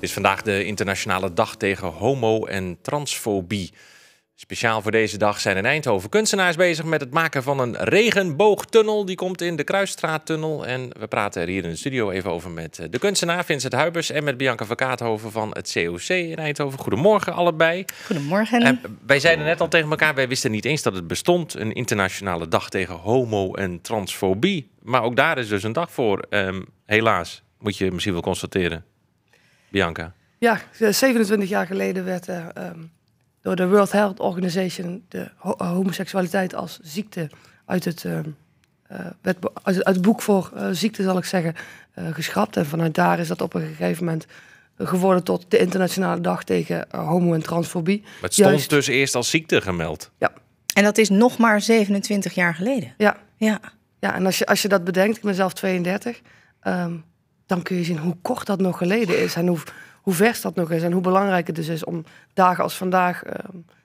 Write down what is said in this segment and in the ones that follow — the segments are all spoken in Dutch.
Het is vandaag de internationale dag tegen homo- en transfobie. Speciaal voor deze dag zijn in Eindhoven kunstenaars bezig met het maken van een regenboogtunnel. Die komt in de Kruisstraattunnel. En we praten er hier in de studio even over met eh, de kunstenaar Vincent Huibers en met Bianca Verkaathoven van het COC in Eindhoven. Goedemorgen allebei. Goedemorgen. En wij zeiden net al tegen elkaar, wij wisten niet eens dat het bestond. Een internationale dag tegen homo- en transfobie. Maar ook daar is dus een dag voor. Ehm, helaas, moet je misschien wel constateren. Bianca. Ja, 27 eh, jaar geleden werd eh, ehm, door de World Health Organization de eh, homoseksualiteit als ziekte uit het, ehm, uit, uit boek voor uh, ziekte, zal ik zeggen, geschrapt. En vanuit daar is dat op een gegeven moment geworden tot de internationale dag tegen homo- en transfobie. het stond dus eerst als ziekte gemeld. Ja. En dat is nog maar 27 jaar geleden. Ja. Ja, ja en als je, als je dat bedenkt, ik ben zelf 32 dan kun je zien hoe kort dat nog geleden is en hoe, hoe vers dat nog is en hoe belangrijk het dus is om dagen als vandaag, ehm,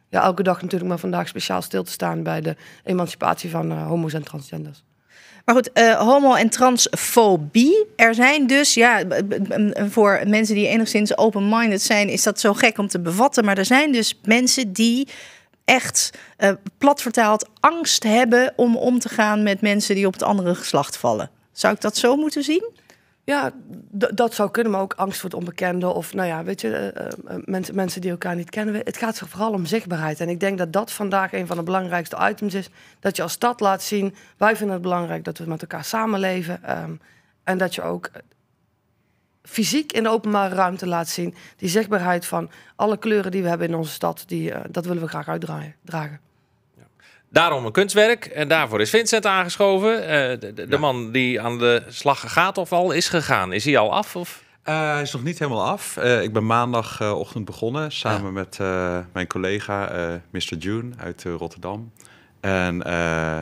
ja, elke dag natuurlijk, maar vandaag speciaal stil te staan bij de emancipatie van eh, homo's en transgenders. Maar goed, eh, homo- en transfobie. Er zijn dus, ja, voor mensen die enigszins open-minded zijn, is dat zo gek om te bevatten. Maar er zijn dus mensen die echt uh, plat vertaald angst hebben om om te gaan met mensen die op het andere geslacht vallen. Zou ik dat zo moeten zien? Ja, dat zou kunnen, maar ook angst voor het onbekende. Of nou ja, weet je, eh, eh, eh, mensen, mensen die elkaar niet kennen. Het gaat zich vooral om zichtbaarheid. En ik denk dat dat vandaag een van de belangrijkste items is. Dat je als stad laat zien, wij vinden het belangrijk dat we met elkaar samenleven. Ehm, en dat je ook fysiek in de openbare ruimte laat zien. Die zichtbaarheid van alle kleuren die we hebben in onze stad, die, dat willen we graag uitdragen. Daarom een kunstwerk. En daarvoor is Vincent aangeschoven. Eh, de, de man die aan de slag gaat of al is gegaan. Is hij al af? Of? Eh, hij is nog niet helemaal af. Eh, ik ben maandagochtend begonnen samen met mijn collega Mr. June uit Rotterdam. En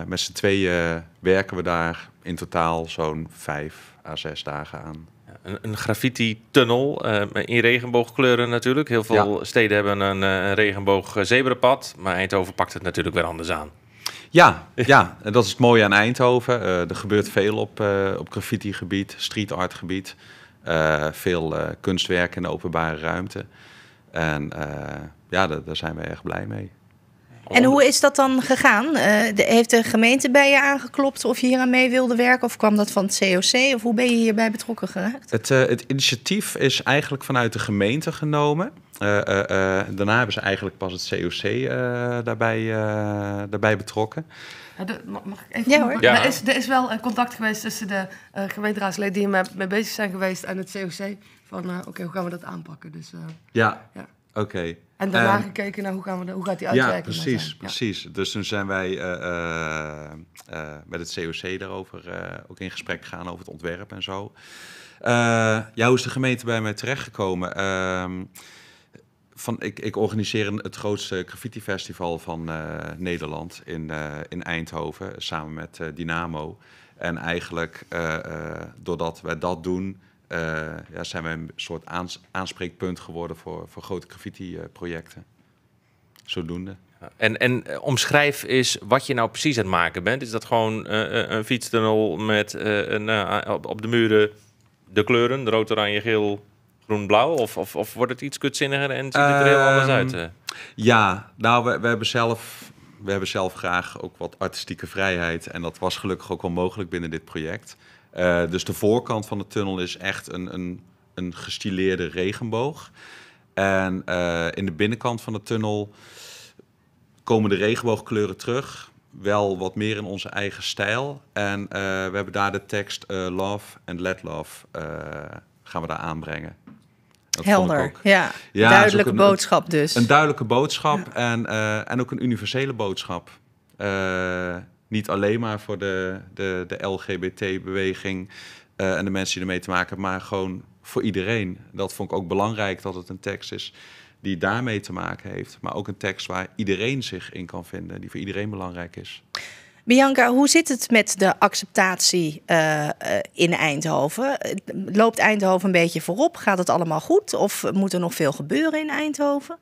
met z'n tweeën werken we daar in totaal zo'n vijf à zes dagen aan. Een, een graffiti-tunnel uh, in regenboogkleuren natuurlijk. Heel veel steden hebben een, een regenboog-zebrapad. Maar Eindhoven pakt het natuurlijk weer anders aan. Ja, ja, en dat is het mooie aan Eindhoven. Eh, er gebeurt veel op, eh, op graffiti-gebied, street art gebied. Eh, veel kunstwerken in de openbare ruimte. En ja, daar, daar zijn we erg blij mee. En hoe is dat dan gegaan? Eh, heeft de gemeente bij je aangeklopt of je hier aan mee wilde werken? Of kwam dat van het COC? Of hoe ben je hierbij betrokken geraakt? Het, eh, het initiatief is eigenlijk vanuit de gemeente genomen. Eh, daarna hebben ze eigenlijk pas het COC daarbij, daarbij betrokken. mag ik even, ja, hoor. Er, is, er is wel contact geweest tussen de gemeenteraadsleden die met mee bezig zijn geweest en het COC. Van oké, hoe gaan we dat aanpakken? Dus, ja. ja. Oké. En daarna um, gekeken naar hoe, gaan we de, hoe gaat die uitwerking Ja, precies, precies. Dus toen zijn wij eh, eh, eh, met het COC daarover ook in gesprek gegaan over het ontwerp en zo. ja, hoe is de gemeente bij mij terechtgekomen? Ehm, van, ik, ik organiseer het grootste graffiti festival van Nederland in, in Eindhoven samen met Dynamo. En eigenlijk doordat wij dat doen, eh, ja, zijn we een soort aanspreekpunt geworden voor, voor grote graffiti-projecten. Zodoende. En, en eh, omschrijf is wat je nou precies aan het maken bent. Is dat gewoon uh, een fietstunnel met een, op de muren de kleuren, rood, oranje, geel, groen, blauw? Of, of, of, wordt het iets kutzinniger en ziet het er heel anders uit? Ehm, ja, nou, we, we, hebben zelf, we hebben zelf graag ook wat artistieke vrijheid. En dat was gelukkig ook wel mogelijk binnen dit project. Eh, dus de voorkant van de tunnel is echt een, een, een gestileerde regenboog. En eh, in de binnenkant van de tunnel komen de regenboogkleuren terug. Wel wat meer in onze eigen stijl. En eh, we hebben daar de tekst Love and Let Love gaan we daar aanbrengen. Helder, ja. ja. Duidelijke boodschap dus. Een, duidelijke boodschap en, en ook een universele boodschap. Niet alleen maar voor de, de, de LGBT-beweging eh, en de mensen die ermee te maken hebben, maar gewoon voor iedereen. Dat vond ik ook belangrijk dat het een tekst is die daarmee te maken heeft, maar ook een tekst waar iedereen zich in kan vinden, die voor iedereen belangrijk is. Bianca, hoe zit het met de acceptatie eh, in Eindhoven? Loopt Eindhoven een beetje voorop? Gaat het allemaal goed? Of moet er nog veel gebeuren in Eindhoven?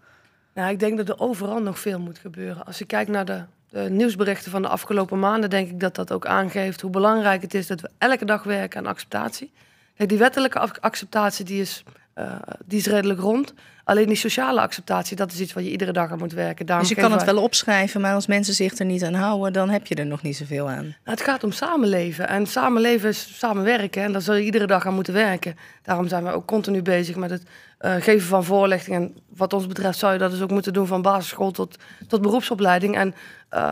Nou, ik denk dat er overal nog veel moet gebeuren. Als je kijkt naar de de eh, nieuwsberichten van de afgelopen maanden denk ik dat dat ook aangeeft hoe belangrijk het is dat we elke dag werken aan acceptatie. Kijk, die wettelijke acceptatie die is eh, die is redelijk rond. Alleen die sociale acceptatie, dat is iets wat je iedere dag aan moet werken. Daarom dus je kan het wel opschrijven, maar als mensen zich er niet aan houden, dan heb je er nog niet zoveel aan. Nou, het gaat om samenleven. En samenleven is samenwerken. En daar zul je iedere dag aan moeten werken. Daarom zijn we ook continu bezig met het eh, geven van voorlichting. En wat ons betreft zou je dat dus ook moeten doen van basisschool tot, tot beroepsopleiding. En eh,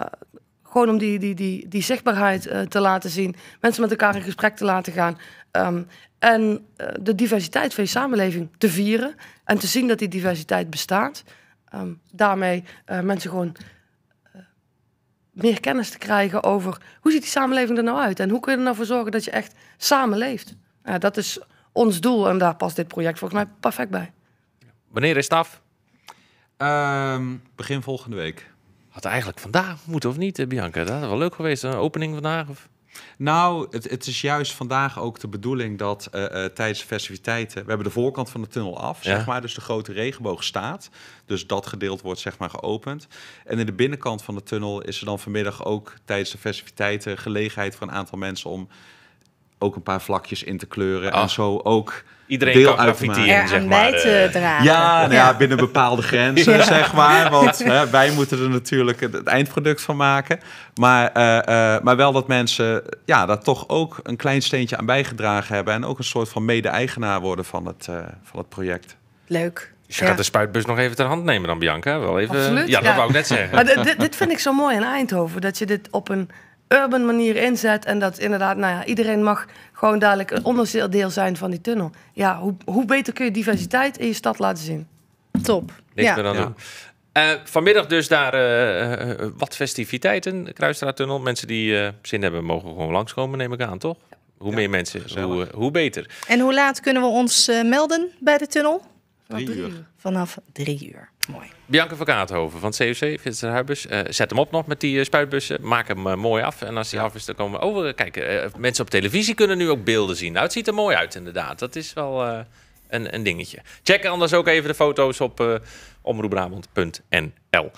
gewoon om die, die, die, die zichtbaarheid eh, te laten zien. Mensen met elkaar in gesprek te laten gaan. Ehm, en eh, de diversiteit van je samenleving te vieren. En te zien dat die diversiteit bestaat. Um, daarmee eh, mensen gewoon meer kennis te krijgen over hoe ziet die samenleving er nou uit. En hoe kun je er nou voor zorgen dat je echt samenleeft. dat is ons doel en daar past dit project volgens mij perfect bij. Wanneer is het ehm, begin volgende week eigenlijk vandaag moeten of niet, eh, Bianca? Dat is wel leuk geweest, een opening vandaag? Of? Nou, het, het, is juist vandaag ook de bedoeling dat eh, eh, tijdens de festiviteiten... We hebben de voorkant van de tunnel af, zeg maar. Dus de grote regenboog staat. Dus dat gedeelte wordt zeg maar geopend. En in de binnenkant van de tunnel is er dan vanmiddag ook tijdens de festiviteiten... gelegenheid voor een aantal mensen om ook een paar vlakjes in te kleuren. En ah. zo ook Iedereen deel kan profiteren, zeg maar. te dragen. Eh. Eh, ja, nou binnen bepaalde grenzen, zeg maar. Want hè, wij moeten er natuurlijk het, eindproduct van maken. Maar, eh, maar wel dat mensen ja, daar toch ook een klein steentje aan bijgedragen hebben. En ook een soort van mede-eigenaar worden van het, van het project. Leuk. je gaat de spuitbus nog even ter hand nemen dan, Bianca. Wel even... Absoluut, ja, dat wou ik net zeggen. Maar dit vind ik zo mooi in Eindhoven. Dat je dit op een urban manier inzet. En dat inderdaad, nou ja, iedereen mag gewoon dadelijk een onderdeel zijn van die tunnel. Ja, hoe, hoe beter kun je diversiteit in je stad laten zien? Top. Niks ja. meer dan ja. Eh, vanmiddag dus daar uh, wat festiviteiten, tunnel. Mensen die zin hebben, mogen gewoon langskomen, neem ik aan, toch? Hoe meer mensen, hoe, hoe, beter. En hoe laat kunnen we ons melden bij de tunnel? uur. Vanaf drie uur. Mooi. Bianca van Kaathoven van COC, Vincent Huibus. Eh, zet hem op nog met die eh, spuitbussen. Maak hem eh, mooi af. En als die af is, dan komen we over. Kijk, mensen op televisie kunnen nu ook beelden zien. Nou, het ziet er mooi uit inderdaad. Dat is wel een, een, dingetje. Check anders ook even de foto's op omroepbrabant.nl.